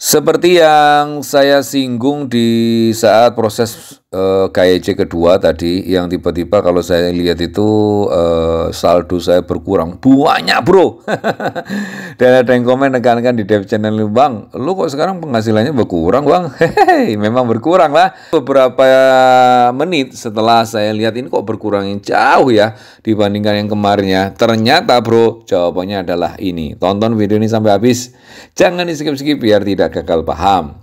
Seperti yang saya singgung di saat proses Eh, KYC kedua tadi yang tiba-tiba kalau saya lihat itu uh, saldo saya berkurang buahnya bro dan ada yang komen rekan-rekan di dev channel bang lu kok sekarang penghasilannya berkurang bang hehehe memang berkurang lah beberapa menit setelah saya lihat ini kok yang jauh ya dibandingkan yang kemarinnya ternyata bro jawabannya adalah ini tonton video ini sampai habis jangan di skip-skip biar tidak gagal paham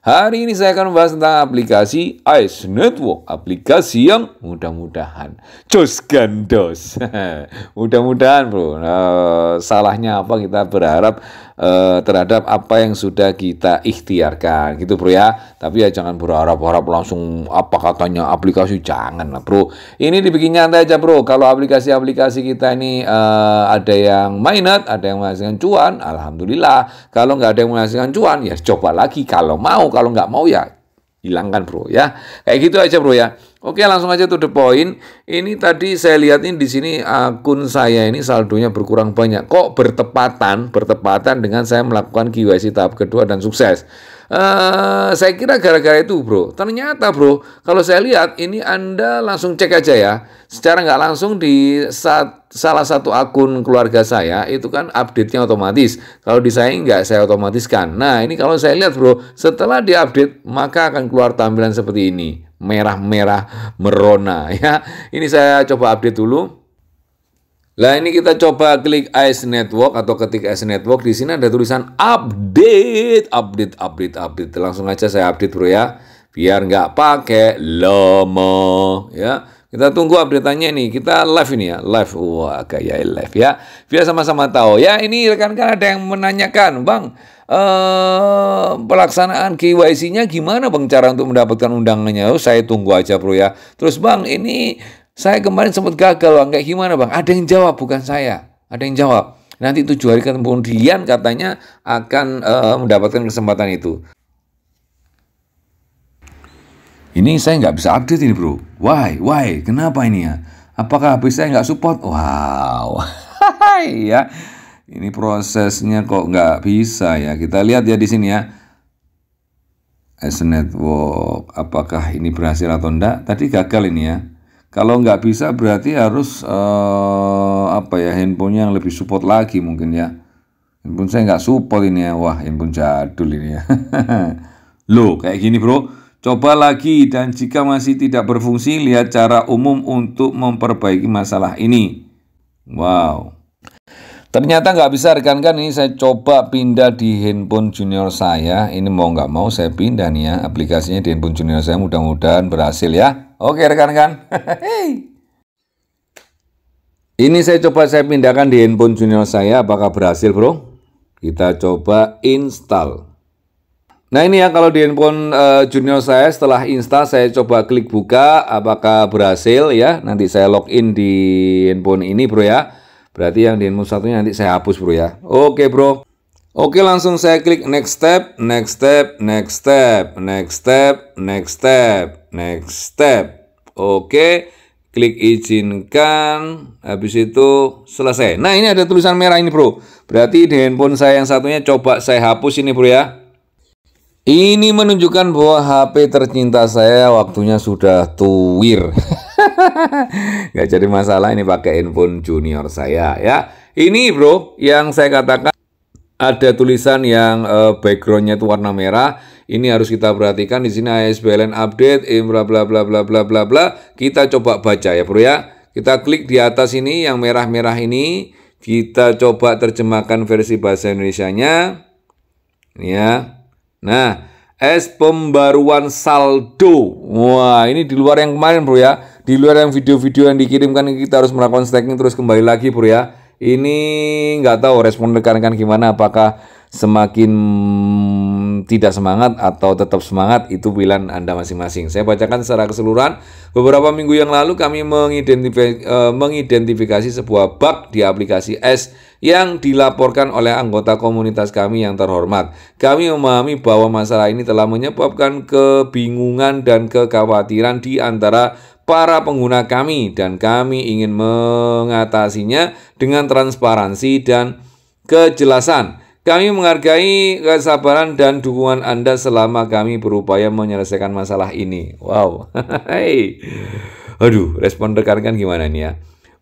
Hari ini saya akan membahas tentang aplikasi Ice Network, aplikasi yang mudah-mudahan jos gandos. mudah-mudahan bro, nah, salahnya apa kita berharap eh, terhadap apa yang sudah kita ikhtiarkan gitu bro ya tapi ya jangan berharap-harap langsung apa katanya aplikasi jangan lah bro ini dibikin nyantai aja bro kalau aplikasi-aplikasi kita ini eh, ada yang mainet ada yang menghasilkan cuan alhamdulillah kalau nggak ada yang menghasilkan cuan ya coba lagi kalau mau kalau nggak mau ya hilangkan bro ya kayak gitu aja bro ya oke langsung aja to the point ini tadi saya lihat ini di sini akun saya ini saldonya berkurang banyak kok bertepatan bertepatan dengan saya melakukan KYC tahap kedua dan sukses uh, saya kira gara-gara itu bro. Ternyata bro, kalau saya lihat ini Anda langsung cek aja ya. Secara nggak langsung di saat salah satu akun keluarga saya itu kan update-nya otomatis. Kalau di saya nggak, saya otomatiskan. Nah ini kalau saya lihat bro, setelah diupdate maka akan keluar tampilan seperti ini. Merah-merah merona ya. Ini saya coba update dulu. Nah ini kita coba klik Ice Network atau ketik Ice Network. Di sini ada tulisan update, update, update, update. Langsung aja saya update bro ya. Biar nggak pakai lama ya. Kita tunggu updateannya nih. Kita live ini ya, live. Wah kayak live ya. Biar sama-sama tahu ya. Ini rekan-rekan ada yang menanyakan, bang. Uh, pelaksanaan KYC-nya gimana bang cara untuk mendapatkan undangannya? Oh, saya tunggu aja bro ya. Terus bang ini saya kemarin sempat gagal, Bang. Kayak gimana, Bang? Ada yang jawab, bukan saya. Ada yang jawab. Nanti tujuh hari kemudian katanya akan uh, mendapatkan kesempatan itu. Ini saya nggak bisa update ini, bro. Why? Why? Kenapa ini ya? Apakah habis saya nggak support? Wow. ya. Ini prosesnya kok nggak bisa ya. Kita lihat ya di sini ya. S Network, apakah ini berhasil atau enggak? Tadi gagal ini ya. Kalau nggak bisa berarti harus uh, apa ya handphonenya yang lebih support lagi mungkin ya. Handphone saya nggak support ini ya. Wah handphone jadul ini ya. Loh kayak gini bro. Coba lagi dan jika masih tidak berfungsi lihat cara umum untuk memperbaiki masalah ini. Wow. Ternyata nggak bisa rekan kan ini saya coba pindah di handphone junior saya. Ini mau nggak mau saya pindah nih ya aplikasinya di handphone junior saya mudah-mudahan berhasil ya. Oke rekan-rekan. Ini saya coba saya pindahkan di handphone junior saya, apakah berhasil bro? Kita coba install. Nah ini ya kalau di handphone uh, junior saya setelah install saya coba klik buka, apakah berhasil ya? Nanti saya login di handphone ini bro ya. Berarti yang di handphone satunya nanti saya hapus bro ya. Oke bro. Oke langsung saya klik next step, next step, next step, next step, next step next step. Oke, klik izinkan, habis itu selesai. Nah, ini ada tulisan merah ini, Bro. Berarti di handphone saya yang satunya coba saya hapus ini, Bro ya. Ini menunjukkan bahwa HP tercinta saya waktunya sudah tuwir. Gak jadi masalah ini pakai handphone junior saya ya. Ini bro yang saya katakan ada tulisan yang eh, backgroundnya itu warna merah ini harus kita perhatikan di sini ISBN update, eh, bla bla bla bla bla bla bla. Kita coba baca ya, Bro ya. Kita klik di atas ini yang merah-merah ini, kita coba terjemahkan versi bahasa Indonesia-nya, Ya. Nah, es pembaruan saldo. Wah, ini di luar yang kemarin, Bro ya. Di luar yang video-video yang dikirimkan kita harus melakukan stacking terus kembali lagi, Bro ya. Ini nggak tahu respon rekan-rekan gimana apakah semakin tidak semangat atau tetap semangat itu pilihan Anda masing-masing. Saya bacakan secara keseluruhan. Beberapa minggu yang lalu kami eh, mengidentifikasi, sebuah bug di aplikasi S yang dilaporkan oleh anggota komunitas kami yang terhormat. Kami memahami bahwa masalah ini telah menyebabkan kebingungan dan kekhawatiran di antara para pengguna kami dan kami ingin mengatasinya dengan transparansi dan kejelasan. Kami menghargai kesabaran dan dukungan Anda selama kami berupaya menyelesaikan masalah ini. Wow. hey. Aduh, respon rekan kan gimana nih ya?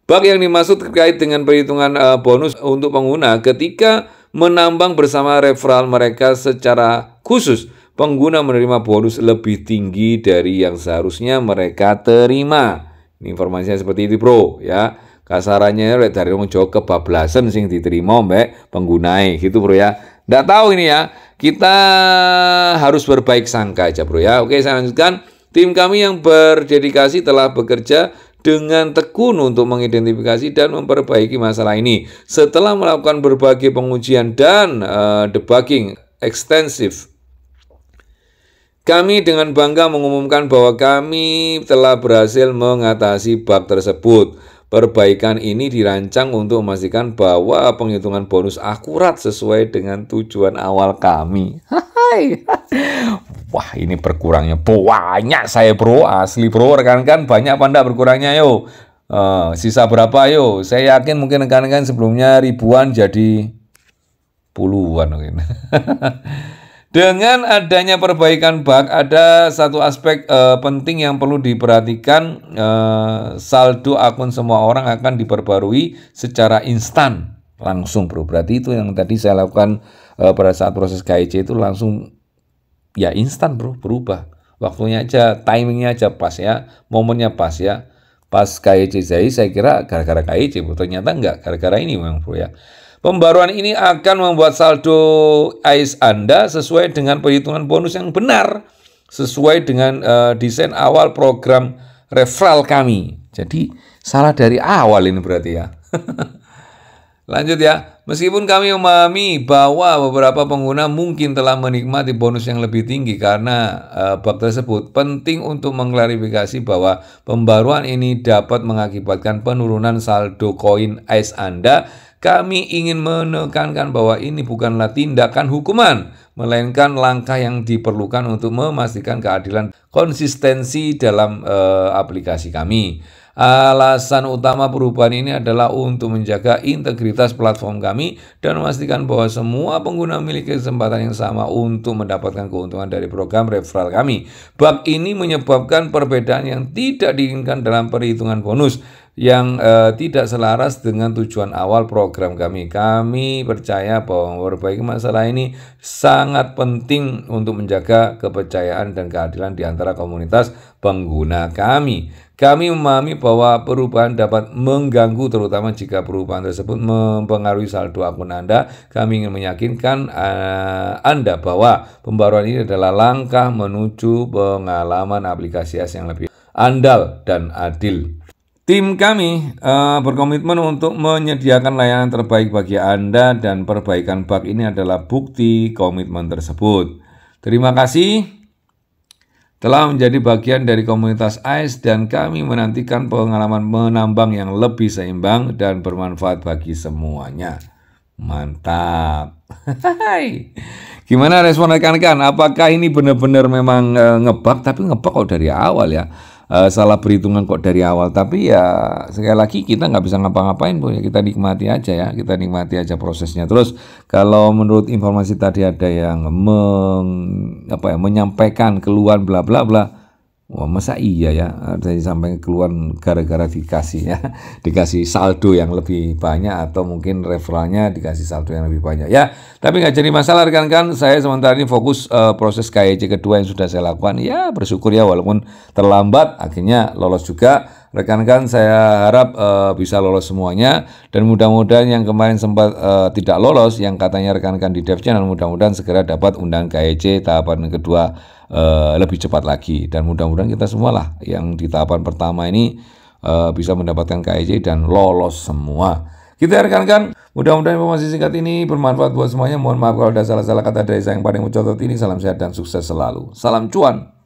Bug yang dimaksud terkait dengan perhitungan eh, bonus untuk pengguna ketika menambang bersama referral mereka secara khusus. Pengguna menerima bonus lebih tinggi dari yang seharusnya mereka terima. Ini informasinya seperti itu, Bro, ya. Kasarannya lek dari wong Jawa kebablasan sing diterima mbak penggunai gitu bro ya. Ndak tahu ini ya. Kita harus berbaik sangka aja bro ya. Oke, saya lanjutkan. Tim kami yang berdedikasi telah bekerja dengan tekun untuk mengidentifikasi dan memperbaiki masalah ini. Setelah melakukan berbagai pengujian dan uh, debugging ekstensif, kami dengan bangga mengumumkan bahwa kami telah berhasil mengatasi bug tersebut. Perbaikan ini dirancang untuk memastikan bahwa penghitungan bonus akurat sesuai dengan tujuan awal kami. Hai. Wah, ini berkurangnya banyak saya bro, asli bro. Rekan-rekan banyak apa berkurangnya yo? Uh, sisa berapa yo? Saya yakin mungkin rekan-rekan sebelumnya ribuan jadi puluhan mungkin. Dengan adanya perbaikan bug, ada satu aspek uh, penting yang perlu diperhatikan. Uh, saldo akun semua orang akan diperbarui secara instan, langsung bro. Berarti itu yang tadi saya lakukan uh, pada saat proses KIC itu langsung ya instan bro, berubah. Waktunya aja, timingnya aja pas ya, momennya pas ya. Pas KIC saya, saya kira gara-gara KIC, bro. ternyata enggak, gara-gara ini memang bro ya. Pembaruan ini akan membuat saldo AIS Anda sesuai dengan perhitungan bonus yang benar, sesuai dengan uh, desain awal program referral kami. Jadi salah dari awal ini berarti ya. Lanjut ya. Meskipun kami memahami bahwa beberapa pengguna mungkin telah menikmati bonus yang lebih tinggi karena e, tersebut, penting untuk mengklarifikasi bahwa pembaruan ini dapat mengakibatkan penurunan saldo koin ICE Anda kami ingin menekankan bahwa ini bukanlah tindakan hukuman, melainkan langkah yang diperlukan untuk memastikan keadilan konsistensi dalam e, aplikasi kami. Alasan utama perubahan ini adalah untuk menjaga integritas platform kami dan memastikan bahwa semua pengguna memiliki kesempatan yang sama untuk mendapatkan keuntungan dari program referral kami. Bug ini menyebabkan perbedaan yang tidak diinginkan dalam perhitungan bonus yang uh, tidak selaras dengan tujuan awal program kami. Kami percaya bahwa memperbaiki masalah ini sangat penting untuk menjaga kepercayaan dan keadilan di antara komunitas pengguna kami. Kami memahami bahwa perubahan dapat mengganggu terutama jika perubahan tersebut mempengaruhi saldo akun Anda. Kami ingin meyakinkan uh, Anda bahwa pembaruan ini adalah langkah menuju pengalaman aplikasi S yang lebih andal dan adil. Tim kami uh, berkomitmen untuk menyediakan layanan terbaik bagi Anda dan perbaikan bug ini adalah bukti komitmen tersebut. Terima kasih telah menjadi bagian dari komunitas ICE dan kami menantikan pengalaman menambang yang lebih seimbang dan bermanfaat bagi semuanya. Mantap. Hai. Gimana respon rekan-rekan? Apakah ini benar-benar memang ngebak? Eh, ngebug tapi ngebug kok dari awal ya? uh, salah perhitungan kok dari awal. Tapi ya sekali lagi kita nggak bisa ngapa-ngapain bu ya kita nikmati aja ya kita nikmati aja prosesnya. Terus kalau menurut informasi tadi ada yang meng, apa ya menyampaikan keluhan bla bla bla Wah, masa iya ya saya sampai keluar gara-gara dikasih ya dikasih saldo yang lebih banyak atau mungkin referralnya dikasih saldo yang lebih banyak ya tapi nggak jadi masalah rekan kan saya sementara ini fokus uh, proses KYC kedua yang sudah saya lakukan ya bersyukur ya walaupun terlambat akhirnya lolos juga rekan-rekan saya harap uh, bisa lolos semuanya dan mudah-mudahan yang kemarin sempat uh, tidak lolos yang katanya rekan-rekan di Dev Channel mudah-mudahan segera dapat undang KYC tahapan kedua Eh, lebih cepat lagi dan mudah-mudahan kita semualah yang di tahapan pertama ini uh, bisa mendapatkan KIC dan lolos semua. Kita rekan-rekan, mudah-mudahan informasi singkat ini bermanfaat buat semuanya. Mohon maaf kalau ada salah-salah kata dari saya yang paling mencotot ini. Salam sehat dan sukses selalu. Salam cuan.